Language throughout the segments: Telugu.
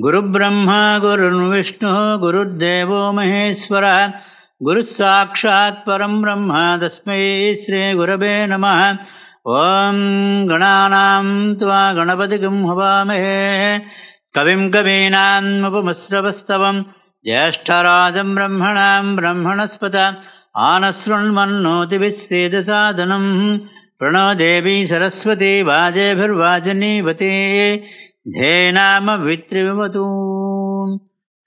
गुरुब्रह्मा गुरुर्विष्णु गुरुर्देवो महेश्वरः गुरुः परं ब्रह्म तस्मै श्रीगुरवे नमः ॐ गणानां त्वा हवामहे कविं कवीनान्मुपमश्रवस्तवम् ज्येष्ठराजं ब्रह्मणां ब्रह्मणस्पत आनश्रुण्मन्नोति प्रणो देवी सरस्वती वाजेभिर्वाचिनीवती ధేనామ విత్రివిమతూ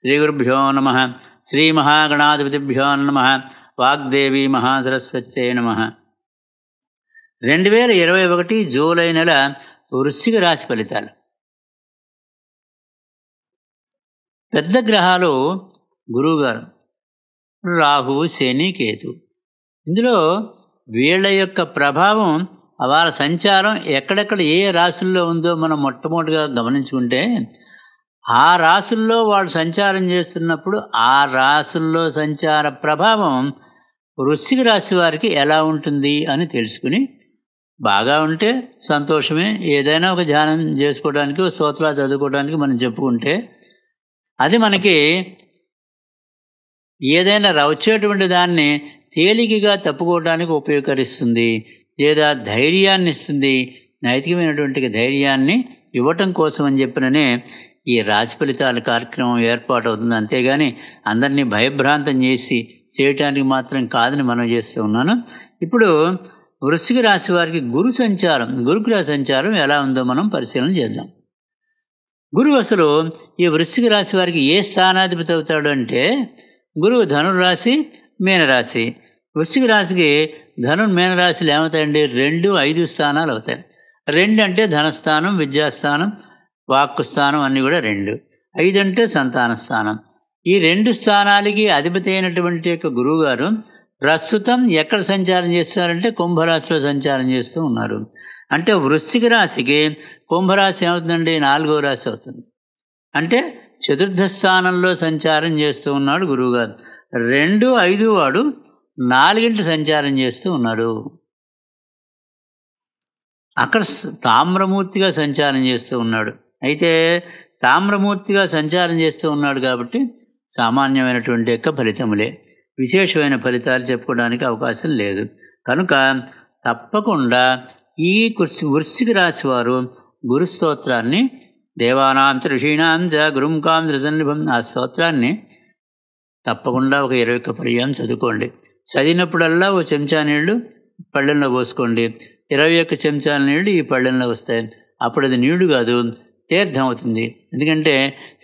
శ్రీ గురుభ్యో నమ శ్రీ మహాగణాధిపతిభ్యో నమ వాగ్దేవి మహాసరస్వత్యై నమ రెండు వేల ఇరవై ఒకటి జూలై నెల వృశ్చిక రాశి ఫలితాలు పెద్ద గ్రహాలు గురువుగారు రాహు శని కేతు ఇందులో వీళ్ళ యొక్క ప్రభావం వాళ్ళ సంచారం ఎక్కడెక్కడ ఏ రాశుల్లో ఉందో మనం మొట్టమొదటిగా గమనించుకుంటే ఆ రాశుల్లో వాళ్ళు సంచారం చేస్తున్నప్పుడు ఆ రాశుల్లో సంచార ప్రభావం వృశ్చిక రాశి వారికి ఎలా ఉంటుంది అని తెలుసుకుని బాగా ఉంటే సంతోషమే ఏదైనా ఒక ధ్యానం చేసుకోవడానికి స్తోత్రాలు చదువుకోవడానికి మనం చెప్పుకుంటే అది మనకి ఏదైనా రవచేటువంటి దాన్ని తేలికగా తప్పుకోవడానికి ఉపయోగకరిస్తుంది లేదా ధైర్యాన్ని ఇస్తుంది నైతికమైనటువంటి ధైర్యాన్ని ఇవ్వటం కోసం అని చెప్పిననే ఈ రాశి ఫలితాల కార్యక్రమం ఏర్పాటు అవుతుంది అంతేగాని అందరినీ భయభ్రాంతం చేసి చేయటానికి మాత్రం కాదని మనం చేస్తూ ఉన్నాను ఇప్పుడు వృశ్చిక రాశి వారికి గురు సంచారం గురుగ్రహ సంచారం ఎలా ఉందో మనం పరిశీలన చేద్దాం గురువు అసలు ఈ వృశ్చిక రాశి వారికి ఏ స్థానాధిపతి అవుతాడు అంటే గురువు ధనురాశి మీనరాశి వృశ్చిక రాశికి ధనుర్ మీనరాశులు ఏమవుతాయండి రెండు ఐదు స్థానాలు అవుతాయి రెండు అంటే ధనస్థానం విద్యాస్థానం వాక్కు స్థానం అన్నీ కూడా రెండు ఐదు అంటే సంతాన స్థానం ఈ రెండు స్థానాలకి అధిపతి అయినటువంటి యొక్క గురువుగారు ప్రస్తుతం ఎక్కడ సంచారం చేస్తారంటే కుంభరాశిలో సంచారం చేస్తూ ఉన్నారు అంటే వృశ్చిక రాశికి కుంభరాశి ఏమవుతుందండి నాలుగో రాశి అవుతుంది అంటే చతుర్థ స్థానంలో సంచారం చేస్తూ ఉన్నాడు గురువుగారు రెండు ఐదు వాడు నాలుగింటి సంచారం చేస్తూ ఉన్నాడు అక్కడ తామ్రమూర్తిగా సంచారం చేస్తూ ఉన్నాడు అయితే తామ్రమూర్తిగా సంచారం చేస్తూ ఉన్నాడు కాబట్టి సామాన్యమైనటువంటి యొక్క ఫలితములే విశేషమైన ఫలితాలు చెప్పుకోవడానికి అవకాశం లేదు కనుక తప్పకుండా ఈ కుర్సి వృత్తికి రాసేవారు గురుస్తోత్రాన్ని దేవానాం త్రిషీణాం చ ఆ స్తోత్రాన్ని తప్పకుండా ఒక ఇరవై ఒక్క పర్యాయం చదువుకోండి చదివినప్పుడల్లా ఓ చెంచా నీళ్లు పళ్ళెంలో పోసుకోండి ఇరవై ఒక్క చెంచాల నీళ్లు ఈ పళ్ళెంలో వస్తాయి అప్పుడు అది నీళ్లు కాదు తీర్థం అవుతుంది ఎందుకంటే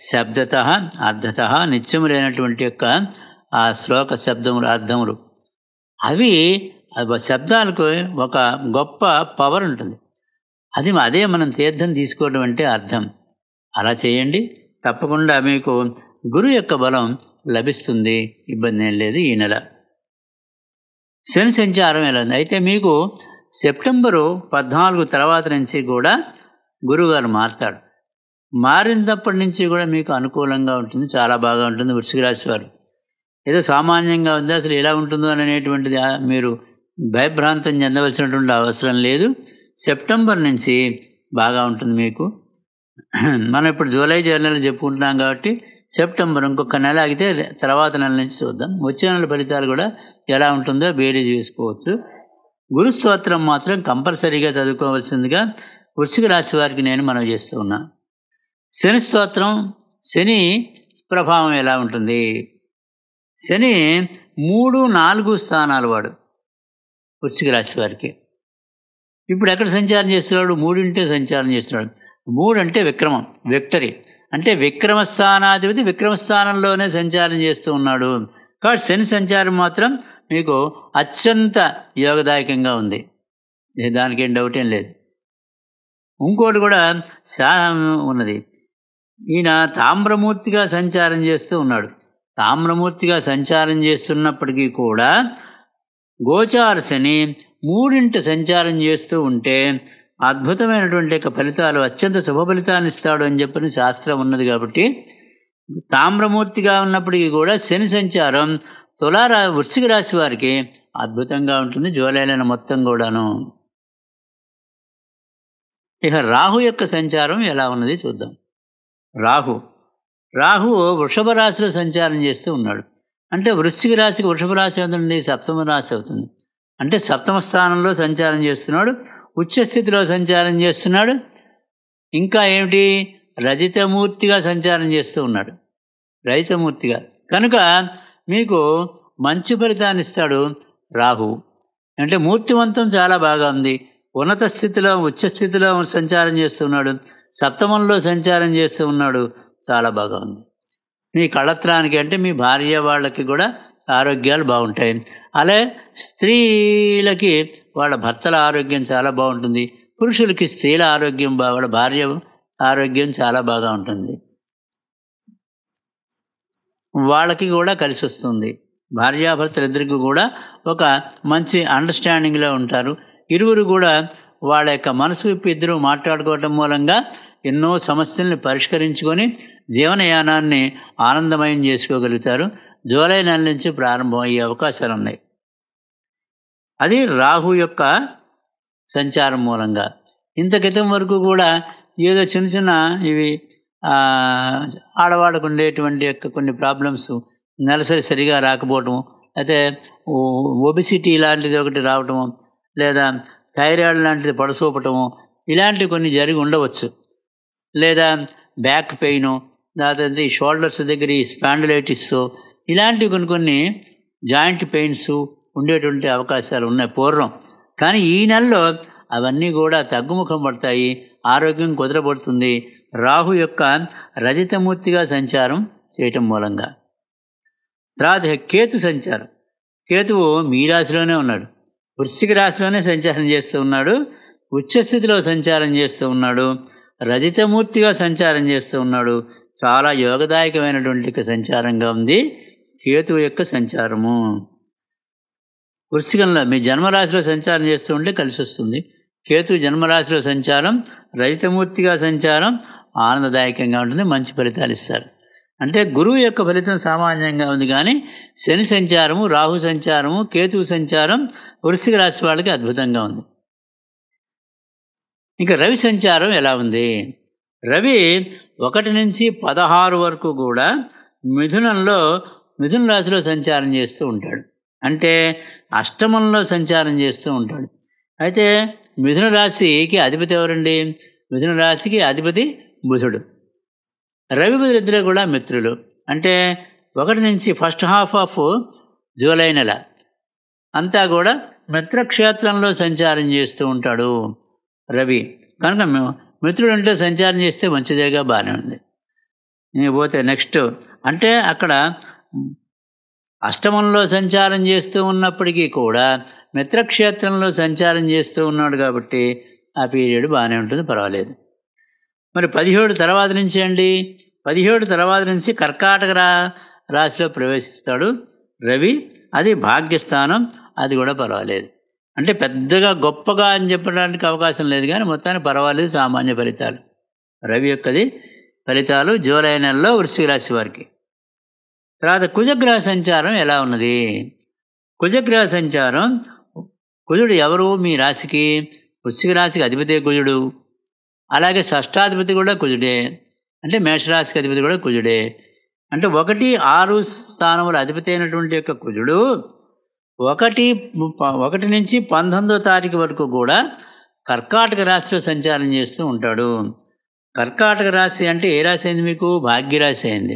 శబ్దత నిత్యము నిత్యములైనటువంటి యొక్క ఆ శ్లోక శబ్దములు అర్థములు అవి శబ్దాలకు ఒక గొప్ప పవర్ ఉంటుంది అది అదే మనం తీర్థం తీసుకోవడం అంటే అర్థం అలా చేయండి తప్పకుండా మీకు గురు యొక్క బలం లభిస్తుంది ఇబ్బంది ఏం లేదు ఈ నెల శని సంచారం వెళ్ళింది అయితే మీకు సెప్టెంబరు పద్నాలుగు తర్వాత నుంచి కూడా గురువుగారు మారుతాడు మారినప్పటి నుంచి కూడా మీకు అనుకూలంగా ఉంటుంది చాలా బాగా ఉంటుంది వృశ్చిక రాశి వారు ఏదో సామాన్యంగా ఉంది అసలు ఎలా ఉంటుందో అనేటువంటిది మీరు భయభ్రాంతం చెందవలసినటువంటి అవసరం లేదు సెప్టెంబర్ నుంచి బాగా ఉంటుంది మీకు మనం ఇప్పుడు జూలై జర్నల్ చెప్పుకుంటున్నాం కాబట్టి సెప్టెంబర్ ఇంకొక నెల ఆగితే తర్వాత నెల నుంచి చూద్దాం వచ్చే నెల ఫలితాలు కూడా ఎలా ఉంటుందో బేరీ చేసుకోవచ్చు గురుస్తోత్రం మాత్రం కంపల్సరీగా చదువుకోవాల్సిందిగా వృషిక రాశి వారికి నేను మనం చేస్తూ ఉన్నా శని స్తోత్రం శని ప్రభావం ఎలా ఉంటుంది శని మూడు నాలుగు స్థానాలు వాడు వృషిక రాశి వారికి ఇప్పుడు ఎక్కడ సంచారం చేస్తున్నాడు మూడింటే సంచారం చేస్తున్నాడు మూడు అంటే విక్రమం విక్టరీ అంటే విక్రమస్థానాధిపతి విక్రమస్థానంలోనే సంచారం చేస్తూ ఉన్నాడు కాబట్టి శని సంచారం మాత్రం మీకు అత్యంత యోగదాయకంగా ఉంది దానికేం డౌట్ ఏం లేదు ఇంకోటి కూడా సా ఉన్నది ఈయన తామ్రమూర్తిగా సంచారం చేస్తూ ఉన్నాడు తామ్రమూర్తిగా సంచారం చేస్తున్నప్పటికీ కూడా గోచార శని మూడింటి సంచారం చేస్తూ ఉంటే అద్భుతమైనటువంటి యొక్క ఫలితాలు అత్యంత శుభ ఫలితాన్ని ఇస్తాడు అని చెప్పిన శాస్త్రం ఉన్నది కాబట్టి తామ్రమూర్తిగా ఉన్నప్పటికీ కూడా శని సంచారం తులారా వృశ్చిక రాశి వారికి అద్భుతంగా ఉంటుంది జ్వాలైలైన మొత్తం కూడాను ఇక రాహు యొక్క సంచారం ఎలా ఉన్నది చూద్దాం రాహు రాహు వృషభ రాశిలో సంచారం చేస్తూ ఉన్నాడు అంటే వృశ్చిక రాశికి వృషభ రాశి అవుతుంది సప్తమ రాశి అవుతుంది అంటే సప్తమ స్థానంలో సంచారం చేస్తున్నాడు ఉచ్చస్థితిలో సంచారం చేస్తున్నాడు ఇంకా ఏమిటి రజితమూర్తిగా సంచారం చేస్తూ ఉన్నాడు రజితమూర్తిగా కనుక మీకు మంచి ఫలితాన్ని ఇస్తాడు రాహు అంటే మూర్తివంతం చాలా బాగా ఉంది ఉన్నత స్థితిలో ఉచ్చస్థితిలో సంచారం చేస్తున్నాడు సప్తమంలో సంచారం చేస్తూ ఉన్నాడు చాలా బాగా ఉంది మీ కళత్రానికి అంటే మీ భార్య వాళ్ళకి కూడా ఆరోగ్యాలు బాగుంటాయి అలాగే స్త్రీలకి వాళ్ళ భర్తల ఆరోగ్యం చాలా బాగుంటుంది పురుషులకి స్త్రీల ఆరోగ్యం బా వాళ్ళ భార్య ఆరోగ్యం చాలా బాగా ఉంటుంది వాళ్ళకి కూడా కలిసి వస్తుంది భార్యాభర్తలిద్దరికీ కూడా ఒక మంచి అండర్స్టాండింగ్లో ఉంటారు ఇరువురు కూడా వాళ్ళ యొక్క మనసు విప్పి ఇద్దరు మాట్లాడుకోవటం మూలంగా ఎన్నో సమస్యల్ని పరిష్కరించుకొని జీవనయానాన్ని ఆనందమయం చేసుకోగలుగుతారు జూలై నెల నుంచి ప్రారంభమయ్యే అవకాశాలు ఉన్నాయి అది రాహు యొక్క సంచారం మూలంగా ఇంత క్రితం వరకు కూడా ఏదో చిన్న చిన్న ఇవి ఆడవాళ్ళకు ఉండేటువంటి యొక్క కొన్ని ప్రాబ్లమ్స్ నెలసరి సరిగా రాకపోవటము అయితే ఒబిసిటీ లాంటిది ఒకటి రావటం లేదా థైరాయిడ్ లాంటిది పడసూపటము ఇలాంటివి కొన్ని జరిగి ఉండవచ్చు లేదా బ్యాక్ పెయిను లేదా ఈ షోల్డర్స్ దగ్గర ఈ స్పాండలైటిస్ ఇలాంటివి కొన్ని కొన్ని జాయింట్ పెయిన్స్ ఉండేటువంటి అవకాశాలు ఉన్నాయి పూర్వం కానీ ఈ నెలలో అవన్నీ కూడా తగ్గుముఖం పడతాయి ఆరోగ్యం కుదరబడుతుంది రాహు యొక్క రజితమూర్తిగా సంచారం చేయటం మూలంగా తర్వాత కేతు సంచారం కేతువు మీ రాశిలోనే ఉన్నాడు వృశ్చిక రాశిలోనే సంచారం చేస్తూ ఉన్నాడు ఉచ్చస్థితిలో సంచారం చేస్తూ ఉన్నాడు రజితమూర్తిగా సంచారం చేస్తూ ఉన్నాడు చాలా యోగదాయకమైనటువంటి సంచారంగా ఉంది కేతువు యొక్క సంచారము వృశ్చికంలో మీ జన్మరాశిలో సంచారం చేస్తూ ఉంటే కలిసి వస్తుంది కేతు జన్మరాశిలో సంచారం రజితమూర్తిగా సంచారం ఆనందదాయకంగా ఉంటుంది మంచి ఫలితాలు ఇస్తారు అంటే గురువు యొక్క ఫలితం సామాన్యంగా ఉంది కానీ శని సంచారము రాహు సంచారము కేతు సంచారం వృశ్చిక రాశి వాళ్ళకి అద్భుతంగా ఉంది ఇంకా రవి సంచారం ఎలా ఉంది రవి ఒకటి నుంచి పదహారు వరకు కూడా మిథునంలో మిథున రాశిలో సంచారం చేస్తూ ఉంటాడు అంటే అష్టమంలో సంచారం చేస్తూ ఉంటాడు అయితే మిథున రాశికి అధిపతి ఎవరండి మిథున రాశికి అధిపతి బుధుడు రవి ఇద్దరు కూడా మిత్రులు అంటే ఒకటి నుంచి ఫస్ట్ హాఫ్ ఆఫ్ జూలై నెల అంతా కూడా మిత్రక్షేత్రంలో సంచారం చేస్తూ ఉంటాడు రవి కనుక మిత్రుడు ఇంట్లో సంచారం చేస్తే మంచిదేగా బాగానే ఉంది పోతే నెక్స్ట్ అంటే అక్కడ అష్టమంలో సంచారం చేస్తూ ఉన్నప్పటికీ కూడా మిత్రక్షేత్రంలో సంచారం చేస్తూ ఉన్నాడు కాబట్టి ఆ పీరియడ్ బాగానే ఉంటుంది పర్వాలేదు మరి పదిహేడు తర్వాత నుంచి అండి పదిహేడు తర్వాత నుంచి కర్కాటక రా రాశిలో ప్రవేశిస్తాడు రవి అది భాగ్యస్థానం అది కూడా పర్వాలేదు అంటే పెద్దగా గొప్పగా అని చెప్పడానికి అవకాశం లేదు కానీ మొత్తానికి పర్వాలేదు సామాన్య ఫలితాలు రవి యొక్కది ఫలితాలు జూలై నెలలో వృశ్చిక రాశి వారికి తర్వాత కుజగ్రహ సంచారం ఎలా ఉన్నది కుజగ్రహ సంచారం కుజుడు ఎవరు మీ రాశికి వృశ్చిక రాశికి అధిపతి కుజుడు అలాగే షష్టాధిపతి కూడా కుజుడే అంటే మేషరాశికి అధిపతి కూడా కుజుడే అంటే ఒకటి ఆరు స్థానముల అధిపతి అయినటువంటి యొక్క కుజుడు ఒకటి ఒకటి నుంచి పంతొమ్మిదో తారీఖు వరకు కూడా కర్కాటక రాశిలో సంచారం చేస్తూ ఉంటాడు కర్కాటక రాశి అంటే ఏ రాశి అయింది మీకు భాగ్యరాశి అయింది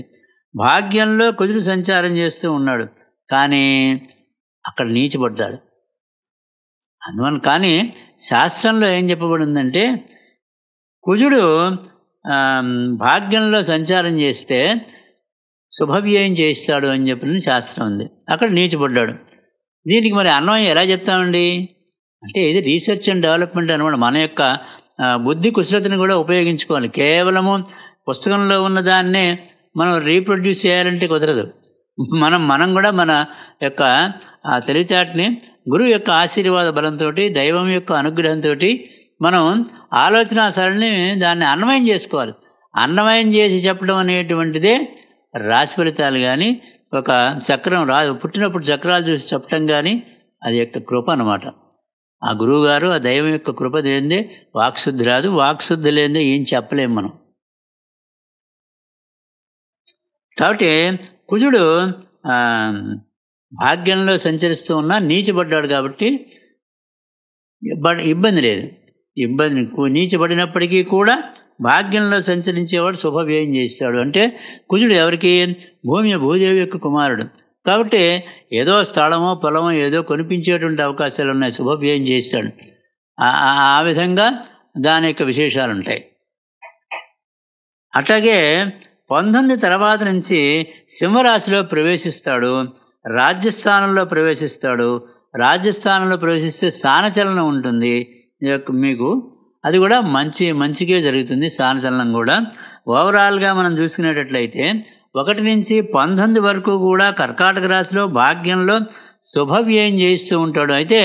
భాగ్యంలో కుదురు సంచారం చేస్తూ ఉన్నాడు కానీ అక్కడ నీచిపడ్డాడు అందువల్ల కానీ శాస్త్రంలో ఏం చెప్పబడిందంటే కుజుడు భాగ్యంలో సంచారం చేస్తే శుభవ్యయం చేయిస్తాడు అని చెప్పిన శాస్త్రం ఉంది అక్కడ నీచిపడ్డాడు దీనికి మరి అన్వయం ఎలా చెప్తామండి అంటే ఇది రీసెర్చ్ అండ్ డెవలప్మెంట్ అనమాట మన యొక్క బుద్ధి కుశలతను కూడా ఉపయోగించుకోవాలి కేవలము పుస్తకంలో ఉన్నదాన్నే మనం రీప్రొడ్యూస్ చేయాలంటే కుదరదు మనం మనం కూడా మన యొక్క ఆ తెలివితేటని గురువు యొక్క ఆశీర్వాద బలంతో దైవం యొక్క అనుగ్రహంతో మనం ఆలోచన సరళిని దాన్ని అన్వయం చేసుకోవాలి అన్వయం చేసి చెప్పడం అనేటువంటిదే రాశి ఫలితాలు కానీ ఒక చక్రం రా పుట్టినప్పుడు చక్రాలు చూసి చెప్పడం కానీ అది యొక్క కృప అనమాట ఆ గురువుగారు ఆ దైవం యొక్క కృప లేదే వాక్శుద్ధి రాదు వాక్శుద్ధి లేదే ఏం చెప్పలేము మనం కాబట్టి కుజుడు భాగ్యంలో సంచరిస్తూ ఉన్నా నీచబడ్డాడు కాబట్టి ఇబ్బంది లేదు ఇబ్బంది నీచబడినప్పటికీ కూడా భాగ్యంలో సంచరించేవాడు శుభవ్యయం చేస్తాడు అంటే కుజుడు ఎవరికి భూమి భూదేవి యొక్క కుమారుడు కాబట్టి ఏదో స్థలమో పొలమో ఏదో కొనిపించేటువంటి అవకాశాలు ఉన్నాయి శుభవ్యయం చేస్తాడు ఆ విధంగా దాని యొక్క విశేషాలు ఉంటాయి అట్లాగే పంతొమ్మిది తర్వాత నుంచి సింహరాశిలో ప్రవేశిస్తాడు రాజ్యస్థానంలో ప్రవేశిస్తాడు రాజ్యస్థానంలో ప్రవేశిస్తే స్థానచలనం ఉంటుంది మీకు అది కూడా మంచి మంచిగా జరుగుతుంది స్థానచలనం కూడా ఓవరాల్గా మనం చూసుకునేటట్లయితే ఒకటి నుంచి పంతొమ్మిది వరకు కూడా కర్కాటక రాశిలో భాగ్యంలో శుభవ్యయం చేయిస్తూ ఉంటాడు అయితే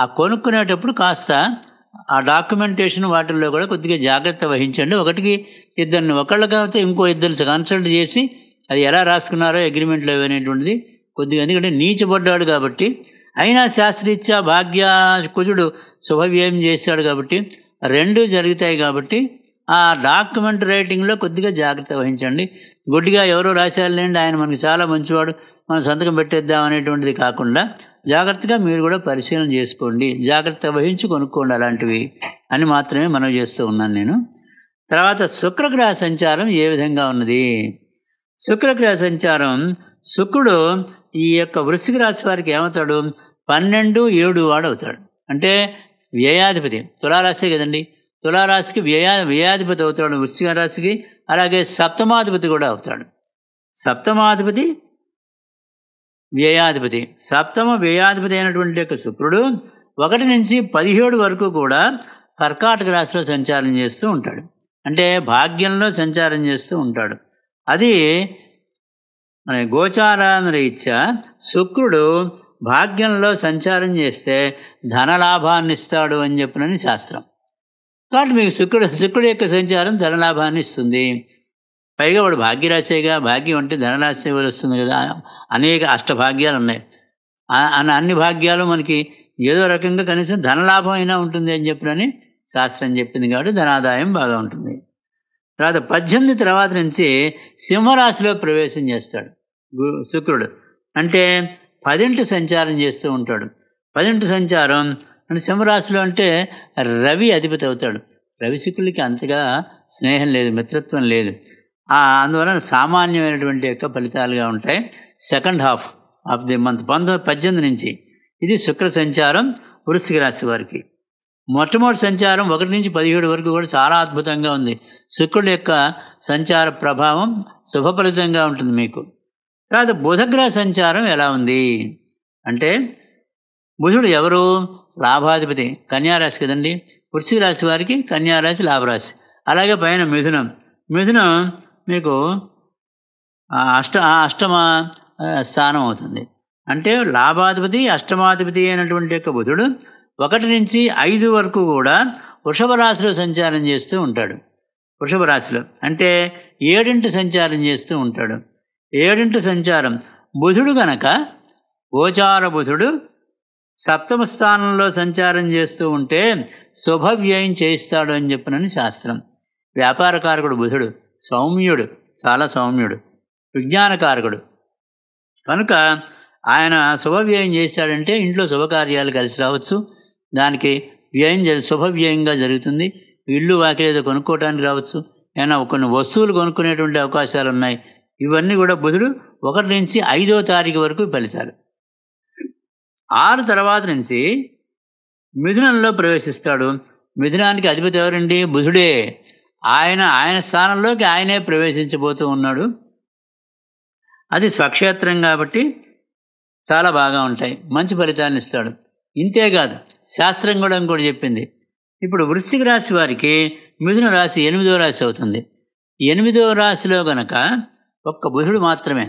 ఆ కొనుక్కునేటప్పుడు కాస్త ఆ డాక్యుమెంటేషన్ వాటిల్లో కూడా కొద్దిగా జాగ్రత్త వహించండి ఒకటికి ఇద్దరిని ఒకళ్ళు కాకపోతే ఇంకో ఇద్దరిని కన్సల్ట్ చేసి అది ఎలా రాసుకున్నారో అగ్రిమెంట్లో అనేటువంటిది కొద్దిగా ఎందుకంటే నీచబడ్డాడు కాబట్టి అయినా శాస్త్రీత్యా భాగ్య కుజుడు శుభవ్యయం చేశాడు కాబట్టి రెండు జరుగుతాయి కాబట్టి ఆ డాక్యుమెంట్ రైటింగ్లో కొద్దిగా జాగ్రత్త వహించండి గుడ్డిగా ఎవరో రాశారులేండి ఆయన మనకి చాలా మంచివాడు మనం సంతకం పెట్టేద్దాం అనేటువంటిది కాకుండా జాగ్రత్తగా మీరు కూడా పరిశీలన చేసుకోండి జాగ్రత్త వహించి కొనుక్కోండి అలాంటివి అని మాత్రమే మనం చేస్తూ ఉన్నాను నేను తర్వాత శుక్రగ్రహ సంచారం ఏ విధంగా ఉన్నది శుక్రగ్రహ సంచారం శుక్రుడు ఈ యొక్క వృశ్చిక రాశి వారికి ఏమవుతాడు పన్నెండు ఏడు వాడు అవుతాడు అంటే వ్యయాధిపతి తులారాశే కదండి తులారాశికి వ్యయా వ్యయాధిపతి అవుతాడు వృశ్చిక రాశికి అలాగే సప్తమాధిపతి కూడా అవుతాడు సప్తమాధిపతి వ్యయాధిపతి సప్తమ వ్యయాధిపతి అయినటువంటి యొక్క శుక్రుడు ఒకటి నుంచి పదిహేడు వరకు కూడా కర్కాటక రాశిలో సంచారం చేస్తూ ఉంటాడు అంటే భాగ్యంలో సంచారం చేస్తూ ఉంటాడు అది మన గోచారాన్ని రీత్యా శుక్రుడు భాగ్యంలో సంచారం చేస్తే ధనలాభాన్ని ఇస్తాడు అని చెప్పినని శాస్త్రం కాబట్టి మీకు శుక్రుడు శుక్రుడు యొక్క సంచారం ధనలాభాన్ని ఇస్తుంది పైగా వాడు భాగ్యరాశేగా భాగ్యం అంటే ధనరాశి వస్తుంది కదా అనేక అష్టభాగ్యాలు ఉన్నాయి అన్ని భాగ్యాలు మనకి ఏదో రకంగా కనీసం ధనలాభం అయినా ఉంటుంది అని చెప్పినని శాస్త్రం చెప్పింది కాబట్టి ధనాదాయం బాగా ఉంటుంది తర్వాత పద్దెనిమిది తర్వాత నుంచి సింహరాశిలో ప్రవేశం చేస్తాడు శుక్రుడు అంటే పదింటి సంచారం చేస్తూ ఉంటాడు పదింటి సంచారం అంటే సింహరాశిలో అంటే రవి అధిపతి అవుతాడు రవి అంతగా స్నేహం లేదు మిత్రత్వం లేదు అందువలన సామాన్యమైనటువంటి యొక్క ఫలితాలుగా ఉంటాయి second half of the month పంతొమ్మిది పద్దెనిమిది నుంచి ఇది శుక్ర సంచారం వృశ్చిక రాశి వారికి మొట్టమొదటి సంచారం ఒకటి నుంచి పదిహేడు వరకు కూడా చాలా అద్భుతంగా ఉంది శుక్రుడు యొక్క సంచార ప్రభావం శుభఫలితంగా ఉంటుంది మీకు తర్వాత బుధగ్రహ సంచారం ఎలా ఉంది అంటే బుధుడు ఎవరు లాభాధిపతి కన్యారాశి కదండి వృశ్చిక రాశి వారికి కన్యారాశి లాభరాశి అలాగే పైన మిథునం మిథునం మీకు అష్ట అష్టమ స్థానం అవుతుంది అంటే లాభాధిపతి అష్టమాధిపతి అయినటువంటి యొక్క బుధుడు ఒకటి నుంచి ఐదు వరకు కూడా వృషభ రాశిలో సంచారం చేస్తూ ఉంటాడు వృషభ రాశిలో అంటే ఏడింటి సంచారం చేస్తూ ఉంటాడు ఏడింటి సంచారం బుధుడు గనక గోచార బుధుడు సప్తమ స్థానంలో సంచారం చేస్తూ ఉంటే శుభవ్యయం చేయిస్తాడు అని చెప్పినని శాస్త్రం వ్యాపారకారకుడు బుధుడు సౌమ్యుడు చాలా సౌమ్యుడు విజ్ఞానకారకుడు కనుక ఆయన శుభవ్యయం చేశాడంటే ఇంట్లో శుభకార్యాలు కలిసి రావచ్చు దానికి వ్యయం శుభవ్యయంగా జరుగుతుంది ఇల్లు వాకిలేదో కొనుక్కోవడానికి రావచ్చు ఏమైనా కొన్ని వస్తువులు కొనుక్కునేటువంటి అవకాశాలు ఉన్నాయి ఇవన్నీ కూడా బుధుడు ఒకటి నుంచి ఐదో తారీఖు వరకు ఫలితాలు ఆరు తర్వాత నుంచి మిథునంలో ప్రవేశిస్తాడు మిథునానికి అధిపతి ఎవరండి బుధుడే ఆయన ఆయన స్థానంలోకి ఆయనే ప్రవేశించబోతూ ఉన్నాడు అది స్వక్షేత్రం కాబట్టి చాలా బాగా ఉంటాయి మంచి ఫలితాన్ని ఇస్తాడు ఇంతేకాదు శాస్త్రం కూడా ఇంకోటి చెప్పింది ఇప్పుడు వృశ్చిక రాశి వారికి మిథున రాశి ఎనిమిదో రాశి అవుతుంది ఎనిమిదో రాశిలో గనక ఒక్క బుధుడు మాత్రమే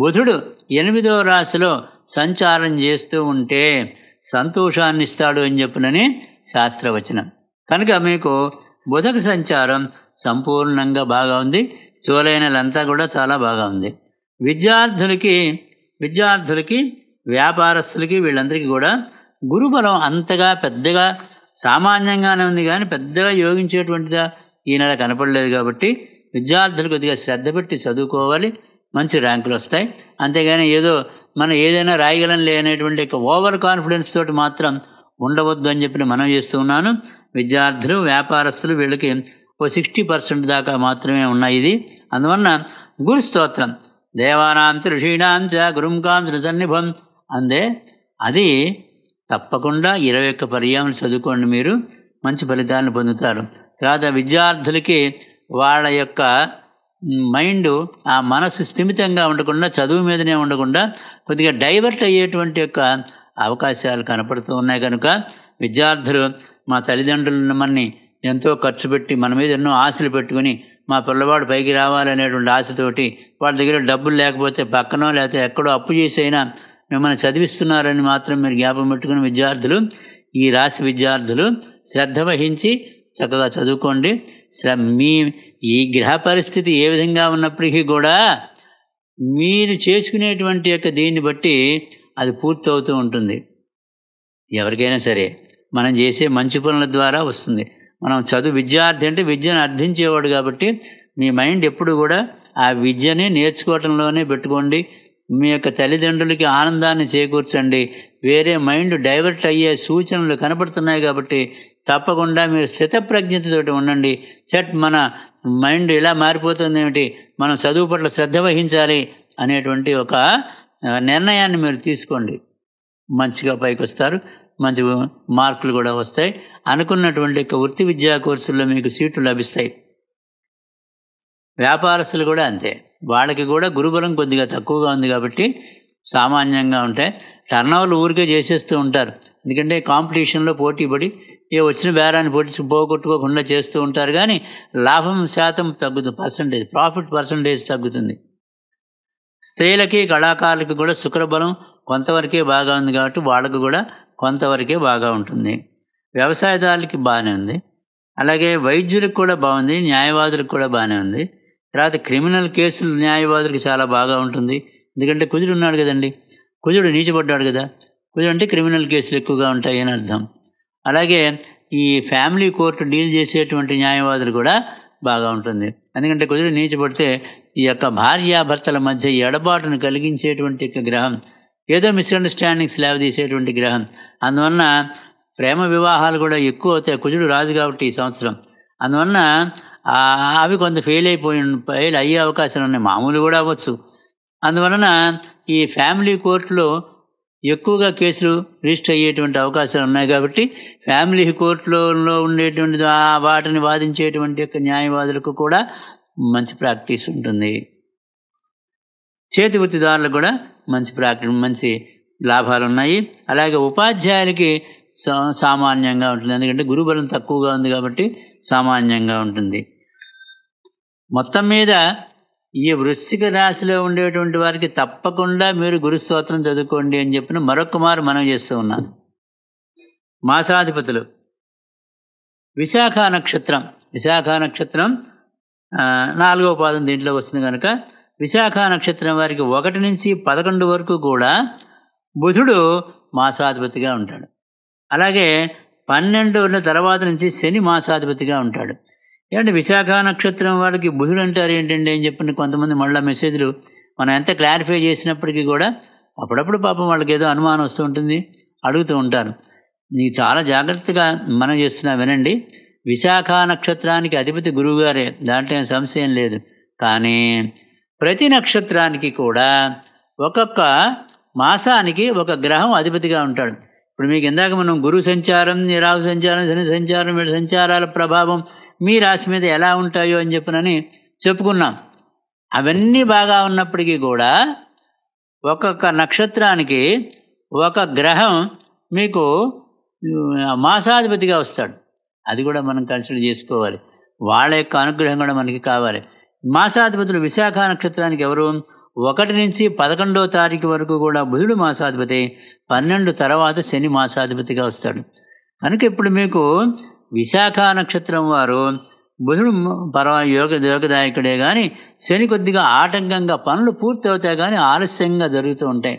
బుధుడు ఎనిమిదో రాశిలో సంచారం చేస్తూ ఉంటే సంతోషాన్ని ఇస్తాడు అని చెప్పునని శాస్త్రవచనం కనుక మీకు బుధకు సంచారం సంపూర్ణంగా బాగా ఉంది చోలైనలంతా కూడా చాలా బాగా ఉంది విద్యార్థులకి విద్యార్థులకి వ్యాపారస్తులకి వీళ్ళందరికీ కూడా గురుబలం అంతగా పెద్దగా సామాన్యంగానే ఉంది కానీ పెద్దగా యోగించేటువంటిదా ఈ నెల కనపడలేదు కాబట్టి విద్యార్థులు కొద్దిగా శ్రద్ధ పెట్టి చదువుకోవాలి మంచి ర్యాంకులు వస్తాయి అంతేగాని ఏదో మనం ఏదైనా రాయగలం లేనటువంటి ఓవర్ కాన్ఫిడెన్స్ తోటి మాత్రం ఉండవద్దు అని చెప్పి మనం చేస్తున్నాను విద్యార్థులు వ్యాపారస్తులు వీళ్ళకి ఓ సిక్స్టీ పర్సెంట్ దాకా మాత్రమే ఉన్నాయి ఇది అందువలన గురు స్తోత్రం దేవానాంత ఋషీణాంచ గురుంకాంచ సన్నిభం అందే అది తప్పకుండా ఇరవై ఒక్క పర్యాములు చదువుకోండి మీరు మంచి ఫలితాలను పొందుతారు తర్వాత విద్యార్థులకి వాళ్ళ యొక్క మైండ్ ఆ మనసు స్థిమితంగా ఉండకుండా చదువు మీదనే ఉండకుండా కొద్దిగా డైవర్ట్ అయ్యేటువంటి యొక్క అవకాశాలు కనపడుతూ ఉన్నాయి కనుక విద్యార్థులు మా తల్లిదండ్రులు మనని ఎంతో ఖర్చు పెట్టి మన మీద ఎన్నో ఆశలు పెట్టుకుని మా పిల్లవాడు పైకి రావాలనేటువంటి ఆశతోటి వాళ్ళ దగ్గర డబ్బులు లేకపోతే పక్కనో లేకపోతే ఎక్కడో అప్పు చేసైనా మిమ్మల్ని చదివిస్తున్నారని మాత్రం మీరు జ్ఞాపం పెట్టుకుని విద్యార్థులు ఈ రాశి విద్యార్థులు శ్రద్ధ వహించి చక్కగా చదువుకోండి మీ ఈ గ్రహ పరిస్థితి ఏ విధంగా ఉన్నప్పటికీ కూడా మీరు చేసుకునేటువంటి యొక్క దీన్ని బట్టి అది పూర్తవుతూ ఉంటుంది ఎవరికైనా సరే మనం చేసే మంచి పనుల ద్వారా వస్తుంది మనం చదువు విద్యార్థి అంటే విద్యను అర్థించేవాడు కాబట్టి మీ మైండ్ ఎప్పుడు కూడా ఆ విద్యని నేర్చుకోవటంలోనే పెట్టుకోండి మీ యొక్క తల్లిదండ్రులకి ఆనందాన్ని చేకూర్చండి వేరే మైండ్ డైవర్ట్ అయ్యే సూచనలు కనపడుతున్నాయి కాబట్టి తప్పకుండా మీరు స్థితప్రజ్ఞతతోటి ఉండండి చట్ మన మైండ్ ఇలా మారిపోతుంది ఏమిటి మనం చదువు పట్ల శ్రద్ధ వహించాలి అనేటువంటి ఒక నిర్ణయాన్ని మీరు తీసుకోండి మంచిగా పైకి వస్తారు మంచి మార్కులు కూడా వస్తాయి అనుకున్నటువంటి యొక్క వృత్తి విద్యా కోర్సుల్లో మీకు సీట్లు లభిస్తాయి వ్యాపారస్తులు కూడా అంతే వాళ్ళకి కూడా గురుబలం కొద్దిగా తక్కువగా ఉంది కాబట్టి సామాన్యంగా ఉంటాయి టర్నవర్లు ఊరికే చేసేస్తూ ఉంటారు ఎందుకంటే కాంపిటీషన్లో పోటీ పడి ఏ వచ్చిన బేరాన్ని పొడిచి పోగొట్టుకోకుండా చేస్తూ ఉంటారు కానీ లాభం శాతం తగ్గుతుంది పర్సంటేజ్ ప్రాఫిట్ పర్సంటేజ్ తగ్గుతుంది స్త్రీలకి కళాకారులకి కూడా శుక్రబలం కొంతవరకే బాగా ఉంది కాబట్టి వాళ్ళకు కూడా కొంతవరకే బాగా ఉంటుంది వ్యవసాయదారులకి బాగానే ఉంది అలాగే వైద్యులకు కూడా బాగుంది న్యాయవాదులకు కూడా బాగానే ఉంది తర్వాత క్రిమినల్ కేసులు న్యాయవాదులకు చాలా బాగా ఉంటుంది ఎందుకంటే కుజుడు ఉన్నాడు కదండి కుజుడు నీచబడ్డాడు కదా కుజుడు అంటే క్రిమినల్ కేసులు ఎక్కువగా ఉంటాయి అని అర్థం అలాగే ఈ ఫ్యామిలీ కోర్టు డీల్ చేసేటువంటి న్యాయవాదులు కూడా బాగా ఉంటుంది ఎందుకంటే కుజుడు నీచబడితే ఈ యొక్క భార్యాభర్తల మధ్య ఎడబాటును కలిగించేటువంటి గ్రహం ఏదో మిస్అండర్స్టాండింగ్స్ లేవదీసేటువంటి గ్రహం అందువలన ప్రేమ వివాహాలు కూడా ఎక్కువ అవుతాయి కుజుడు రాదు కాబట్టి ఈ సంవత్సరం అందువలన అవి కొంత ఫెయిల్ అయిపోయి ఫెయిల్ అయ్యే అవకాశాలు ఉన్నాయి మామూలు కూడా అవ్వచ్చు అందువలన ఈ ఫ్యామిలీ కోర్టులో ఎక్కువగా కేసులు రిజిస్టర్ అయ్యేటువంటి అవకాశాలు ఉన్నాయి కాబట్టి ఫ్యామిలీ కోర్టులో ఉండేటువంటి వాటిని వాదించేటువంటి యొక్క న్యాయవాదులకు కూడా మంచి ప్రాక్టీస్ ఉంటుంది చేతి వృత్తిదారులకు కూడా మంచి ప్రాక్టి మంచి లాభాలు ఉన్నాయి అలాగే ఉపాధ్యాయులకి సామాన్యంగా ఉంటుంది ఎందుకంటే గురుబలం తక్కువగా ఉంది కాబట్టి సామాన్యంగా ఉంటుంది మొత్తం మీద ఈ వృశ్చిక రాశిలో ఉండేటువంటి వారికి తప్పకుండా మీరు గురుస్తోత్రం చదువుకోండి అని చెప్పిన మరొక మారు మనం చేస్తూ ఉన్నాను మాసాధిపతులు విశాఖ నక్షత్రం విశాఖ నక్షత్రం నాలుగవ పాదం దీంట్లో వస్తుంది కనుక విశాఖ నక్షత్రం వారికి ఒకటి నుంచి పదకొండు వరకు కూడా బుధుడు మాసాధిపతిగా ఉంటాడు అలాగే పన్నెండు ఉన్న తర్వాత నుంచి శని మాసాధిపతిగా ఉంటాడు ఏమంటే విశాఖ నక్షత్రం వాడికి బుధుడు అంటారు ఏంటండి అని చెప్పిన కొంతమంది మళ్ళీ మెసేజ్లు మనం ఎంత క్లారిఫై చేసినప్పటికీ కూడా అప్పుడప్పుడు పాపం వాళ్ళకి ఏదో అనుమానం వస్తూ ఉంటుంది అడుగుతూ ఉంటారు నీకు చాలా జాగ్రత్తగా మనం చేస్తున్నా వినండి విశాఖ నక్షత్రానికి అధిపతి గురువుగారే దాంట్లో సంశయం లేదు కానీ ప్రతి నక్షత్రానికి కూడా ఒక్కొక్క మాసానికి ఒక గ్రహం అధిపతిగా ఉంటాడు ఇప్పుడు మీకు ఇందాక మనం గురు సంచారం నిరావు సంచారం శని సంచారం వీడి సంచారాల ప్రభావం మీ రాశి మీద ఎలా ఉంటాయో అని చెప్పినని చెప్పుకున్నాం అవన్నీ బాగా ఉన్నప్పటికీ కూడా ఒక్కొక్క నక్షత్రానికి ఒక గ్రహం మీకు మాసాధిపతిగా వస్తాడు అది కూడా మనం కన్సిడర్ చేసుకోవాలి వాళ్ళ యొక్క అనుగ్రహం కూడా మనకి కావాలి మాసాధిపతులు విశాఖ నక్షత్రానికి ఎవరు ఒకటి నుంచి పదకొండో తారీఖు వరకు కూడా బుధుడు మాసాధిపతి పన్నెండు తర్వాత శని మాసాధిపతిగా వస్తాడు కనుక ఇప్పుడు మీకు విశాఖ నక్షత్రం వారు బుధుడు పరవా యోగ యోగదాయకుడే కానీ శని కొద్దిగా ఆటంకంగా పనులు పూర్తి అవుతాయి కానీ ఆలస్యంగా జరుగుతూ ఉంటాయి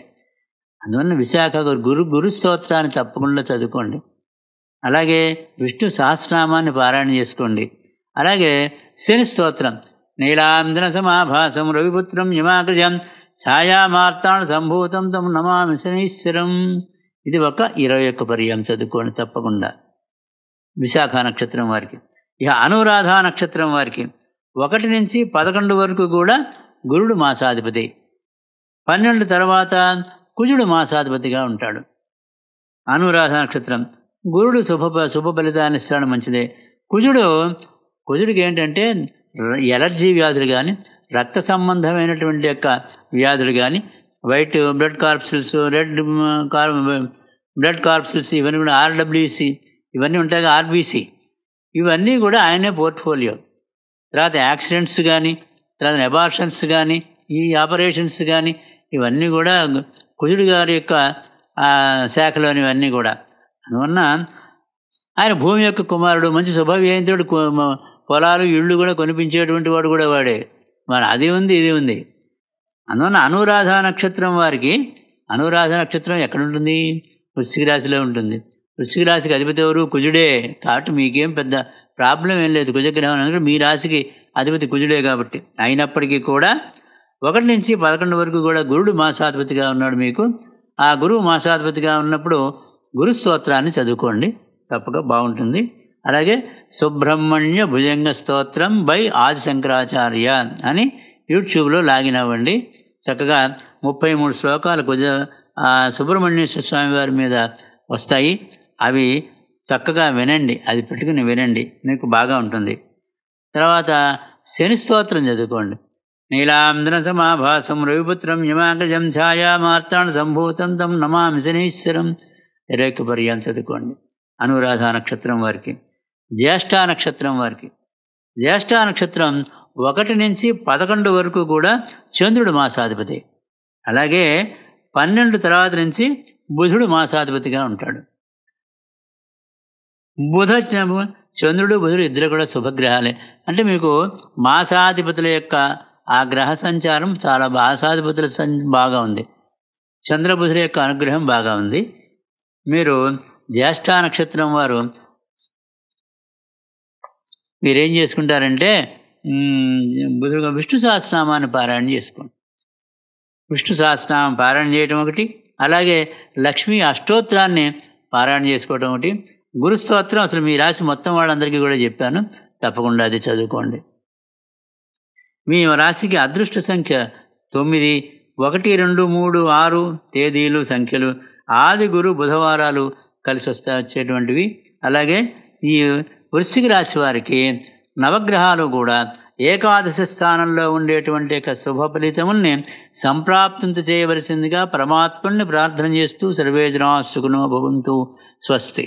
అందువల్ల విశాఖ గురు గురు స్తోత్రాన్ని తప్పకుండా చదువుకోండి అలాగే విష్ణు సహస్రనామాన్ని పారాయణ చేసుకోండి అలాగే శని స్తోత్రం నీలాంజన సమాభాసం రవిపుత్రం యమాగ్రజం ఛాయామార్తాణ సంభూతం తమ నమామి శనీశ్వరం ఇది ఒక ఇరవై ఒక్క పర్యం చదువుకోండి తప్పకుండా విశాఖ నక్షత్రం వారికి ఇక అనురాధ నక్షత్రం వారికి ఒకటి నుంచి పదకొండు వరకు కూడా గురుడు మాసాధిపతి పన్నెండు తర్వాత కుజుడు మాసాధిపతిగా ఉంటాడు అనురాధ నక్షత్రం గురుడు శుభ శుభ ఫలితాన్ని ఇస్తాడు మంచిదే కుజుడు కుజుడికి ఏంటంటే ఎలర్జీ వ్యాధులు కానీ రక్త సంబంధమైనటువంటి యొక్క వ్యాధులు కానీ వైట్ బ్లడ్ కార్ప్సిల్స్ రెడ్ కార్ బ్లడ్ కార్ప్సిల్స్ ఇవన్నీ కూడా ఆర్డబ్ల్యూసి ఇవన్నీ ఉంటాయి ఆర్బీసీ ఇవన్నీ కూడా ఆయనే పోర్ట్ఫోలియో తర్వాత యాక్సిడెంట్స్ కానీ తర్వాత ఎబార్షన్స్ కానీ ఈ ఆపరేషన్స్ కానీ ఇవన్నీ కూడా కుజుడు గారి యొక్క శాఖలోనివన్నీ కూడా అందువలన ఆయన భూమి యొక్క కుమారుడు మంచి స్వభావ్యంతుడు పొలాలు ఇళ్ళు కూడా కొనిపించేటువంటి వాడు కూడా వాడే మరి అది ఉంది ఇది ఉంది అందువల్ల అనురాధ నక్షత్రం వారికి అనురాధ నక్షత్రం ఎక్కడ ఉంటుంది వృశ్చిక రాశిలో ఉంటుంది వృశ్చిక రాశికి అధిపతి ఎవరు కుజుడే కాబట్టి మీకేం పెద్ద ప్రాబ్లం ఏం లేదు కుజగ్రహం అనగా మీ రాశికి అధిపతి కుజుడే కాబట్టి అయినప్పటికీ కూడా ఒకటి నుంచి పదకొండు వరకు కూడా గురుడు మాసాధిపతిగా ఉన్నాడు మీకు ఆ గురువు మాసాధిపతిగా ఉన్నప్పుడు గురు స్తోత్రాన్ని చదువుకోండి తప్పక బాగుంటుంది అలాగే సుబ్రహ్మణ్య భుజంగ స్తోత్రం బై ఆది శంకరాచార్య అని యూట్యూబ్లో లాగిన్ అవ్వండి చక్కగా ముప్పై మూడు శ్లోకాలు గుజ సుబ్రహ్మణ్యేశ్వర స్వామి వారి మీద వస్తాయి అవి చక్కగా వినండి అది పెట్టుకుని వినండి మీకు బాగా ఉంటుంది తర్వాత శని స్తోత్రం చదువుకోండి నీలాంధ్ర సమాభాసం రవిపుత్రం ఛాయా మార్తాణ సంభూతం తం నమామి శనీశ్వరం రేఖ పర్యాం చదువుకోండి అనురాధ నక్షత్రం వారికి జ్యేష్ఠ నక్షత్రం వారికి జ్యేష్ఠ నక్షత్రం ఒకటి నుంచి పదకొండు వరకు కూడా చంద్రుడు మాసాధిపతి అలాగే పన్నెండు తర్వాత నుంచి బుధుడు మాసాధిపతిగా ఉంటాడు బుధ చంద్రుడు బుధుడు ఇద్దరు కూడా శుభగ్రహాలే అంటే మీకు మాసాధిపతుల యొక్క ఆ గ్రహ సంచారం చాలా మాసాధిపతుల బాగా ఉంది చంద్రబుధుల యొక్క అనుగ్రహం బాగా ఉంది మీరు జ్యేష్ఠ నక్షత్రం వారు మీరేం చేసుకుంటారంటే విష్ణు సహస్రనామాన్ని పారాయణ చేసుకోండి విష్ణు సహస్రనామం పారాయణ చేయటం ఒకటి అలాగే లక్ష్మీ అష్టోత్రాన్ని పారాయణ చేసుకోవటం ఒకటి గురుస్తోత్రం అసలు మీ రాశి మొత్తం వాళ్ళందరికీ కూడా చెప్పాను తప్పకుండా అది చదువుకోండి మీ రాశికి అదృష్ట సంఖ్య తొమ్మిది ఒకటి రెండు మూడు ఆరు తేదీలు సంఖ్యలు ఆది గురు బుధవారాలు కలిసి వస్తా వచ్చేటువంటివి అలాగే ఈ వృశ్చిక రాశి వారికి నవగ్రహాలు కూడా ఏకాదశ స్థానంలో ఉండేటువంటి యొక్క శుభ ఫలితముల్ని సంప్రాప్తింత చేయవలసిందిగా పరమాత్ముని ప్రార్థన చేస్తూ సర్వేజనా సుఖనో భవంతు స్వస్తి